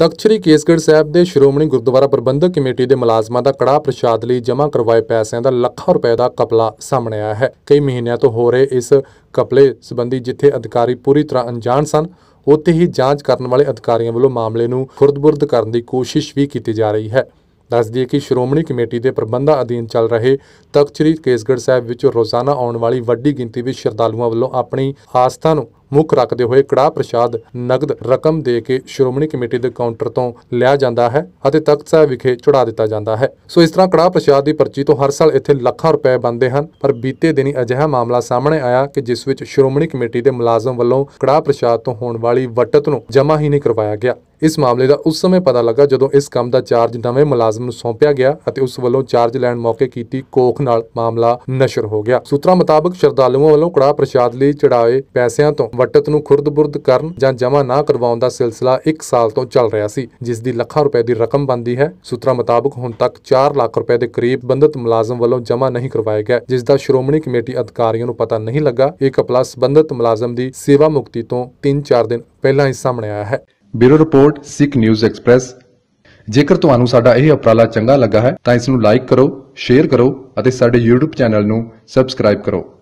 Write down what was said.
ਤਖਤ ਸ੍ਰੀ ਕੇਸਗੜ੍ਹ ਸਾਹਿਬ ਦੇ ਸ਼੍ਰੋਮਣੀ ਗੁਰਦੁਆਰਾ ਪ੍ਰਬੰਧਕ ਕਮੇਟੀ ਦੇ ਮੁਲਾਜ਼ਮਾਂ ਦਾ ਕੜਾ ਪ੍ਰਸ਼ਾਦ ਲਈ ਜਮ੍ਹਾਂ ਕਰਵਾਏ ਪੈਸਿਆਂ ਦਾ ਲੱਖਾਂ ਰੁਪਏ ਦਾ ਕਪਲਾ ਸਾਹਮਣੇ ਆਇਆ ਹੈ ਕਈ ਮਹੀਨਿਆਂ ਤੋਂ ਹੋ ਰਹੇ ਇਸ ਕਪਲੇ ਸੰਬੰਧੀ ਜਿੱਥੇ ਅਧਿਕਾਰੀ ਪੂਰੀ ਤਰ੍ਹਾਂ ਅਣਜਾਣ ਸਨ ਉੱਥੇ ਹੀ ਜਾਂਚ ਕਰਨ ਵਾਲੇ ਅਧਿਕਾਰੀਆਂ ਵੱਲੋਂ ਮਾਮਲੇ ਨੂੰ ਖੁਰਦਬੁਰਦ ਕਰਨ ਦੀ ਕੋਸ਼ਿਸ਼ ਵੀ ਕੀਤੀ ਜਾ ਰਹੀ ਹੈ ਦੱਸ ਦਈਏ ਕਿ ਸ਼੍ਰੋਮਣੀ ਕਮੇਟੀ ਦੇ ਪ੍ਰਬੰਧਾ ਅਧੀਨ ਚੱਲ ਰਹੇ ਤਖਤ ਸ੍ਰੀ ਕੇਸਗੜ੍ਹ ਸਾਹਿਬ ਵਿੱਚ ਰੋਜ਼ਾਨਾ ਆਉਣ ਵਾਲੀ ਵੱਡੀ ਗਿਣਤੀ ਵਿੱਚ ਸ਼ਰਧਾਲੂਆਂ ਵੱਲੋਂ ਆਪਣੀ ਆਸਥਾ ਨੂੰ ਮੁੱਖ ਰੱਖਦੇ ਹੋਏ ਕੜਾ ਪ੍ਰਸ਼ਾਦ ਨਗਦ ਰਕਮ ਦੇ ਕੇ ਸ਼੍ਰੋਮਣੀ ਕਮੇਟੀ ਦੇ ਕਾਊਂਟਰ ਤੋਂ ਲਿਆ ਜਾਂਦਾ ਹੈ ਅਤੇ ਤਖਤ ਸਾਹਿਬ ਵਿਖੇ ਚੜਾ ਦਿੱਤਾ ਜਾਂਦਾ ਹੈ ਸੋ ਇਸ ਤਰ੍ਹਾਂ ਕੜਾ ਪ੍ਰਸ਼ਾਦ ਦੀ ਪਰਚੀ ਤੋਂ ਹਰ ਸਾਲ ਇੱਥੇ ਲੱਖਾਂ ਰੁਪਏ ਬਣਦੇ ਹਨ ਪਰ ਬੀਤੇ ਦਿਨੀ ਅਜਿਹਾ ਮਾਮਲਾ ਸਾਹਮਣੇ ਆਇਆ ਕਿ ਜਿਸ ਵਿੱਚ ਸ਼੍ਰੋਮਣੀ ਕਮੇਟੀ ਦੇ ਮੁਲਾਜ਼ਮ ਵੱਲੋਂ ਕੜਾ ਪ੍ਰਸ਼ਾਦ ਤੋਂ ਹੋਣ ਵਾਲੀ ਵਟਤ ਨੂੰ ਜਮ੍ਹਾਂ ਹੀ ਨਹੀਂ ਕਰਵਾਇਆ ਗਿਆ ਇਸ ਮਾਮਲੇ ਦਾ ਉਸ ਸਮੇਂ ਪਤਾ ਲੱਗਾ ਜਦੋਂ ਇਸ ਕੰਮ ਦਾ ਚਾਰਜ ਨਵੇਂ ਮੁਲਾਜ਼ਮ ਨੂੰ ਸੌਂਪਿਆ ਗਿਆ ਅਤੇ ਉਸ ਵੱਲੋਂ ਚਾਰਜ ਲੈਣ ਮੌਕੇ ਕੀਤੀ ਕੋਖ ਨਾਲ ਮਾਮਲਾ ਨਸ਼ਰ ਹੋ ਗਿਆ ਸੂਤਰਾਂ ਮੁਤਾਬਕ ਸ਼ਰਧਾਲੂਆਂ ਵੱਲੋਂ ਕੜਾ ਪ੍ਰਸ਼ਾਦ ਲਈ ਚੜਾਏ ਪੈਸਿਆਂ ਤੋਂ ਵਟਤ ਨੂੰ ਖੁਰਦ-ਬੁਰਦ ਕਰਨ ਜਾਂ ਜਮ੍ਹਾਂ ਨਾ ਕਰਵਾਉਣ ਦਾ ਸਿਲਸਿਲਾ 1 ਸਾਲ ਤੋਂ ਚੱਲ ਰਿਹਾ ਸੀ ਜਿਸ ਦੀ ਲੱਖਾਂ ਰੁਪਏ ਦੀ ਰਕਮ ਬੰਦੀ ਹੈ ਸੂਤਰਾਂ ਮੁਤਾਬਕ ਹੁਣ ਤੱਕ 4 ਲੱਖ ਰੁਪਏ ਦੇ ਕਰੀਬ ਬੰਦਤ ਮੁਲਾਜ਼ਮ ਵੱਲੋਂ ਜਮ੍ਹਾਂ ਨਹੀਂ ਕਰਵਾਇਆ ਗਿਆ ਜਿਸ ਦਾ ਸ਼੍ਰੋਮਣੀ ਕਮੇਟੀ ਅਧਿਕਾਰੀਆਂ ਨੂੰ ਪਤਾ ਨਹੀਂ ਲੱਗਾ ਇਹ ਕਪਲਾ ਸੰਬੰਧਤ ਮੁਲਾਜ਼ਮ ਦੀ ਸੇਵਾ ਮੁਕਤੀ ਤੋਂ 3-4 ਦਿਨ ਪਹਿਲਾਂ ਹੀ ਸਾਹਮਣੇ ਆਇਆ ਹੈ bureau report Sikh news express ਜੇਕਰ ਤੁਹਾਨੂੰ ਸਾਡਾ ਇਹ ਉਪਰਾਲਾ ਚੰਗਾ ਲੱਗਾ ਹੈ ਤਾਂ ਇਸ ਨੂੰ ਲਾਈਕ ਕਰੋ ਸ਼ੇਅਰ ਕਰੋ ਅਤੇ ਸਾਡੇ YouTube ਚੈਨਲ ਨੂੰ ਸਬਸਕ੍ਰਾਈਬ ਕਰੋ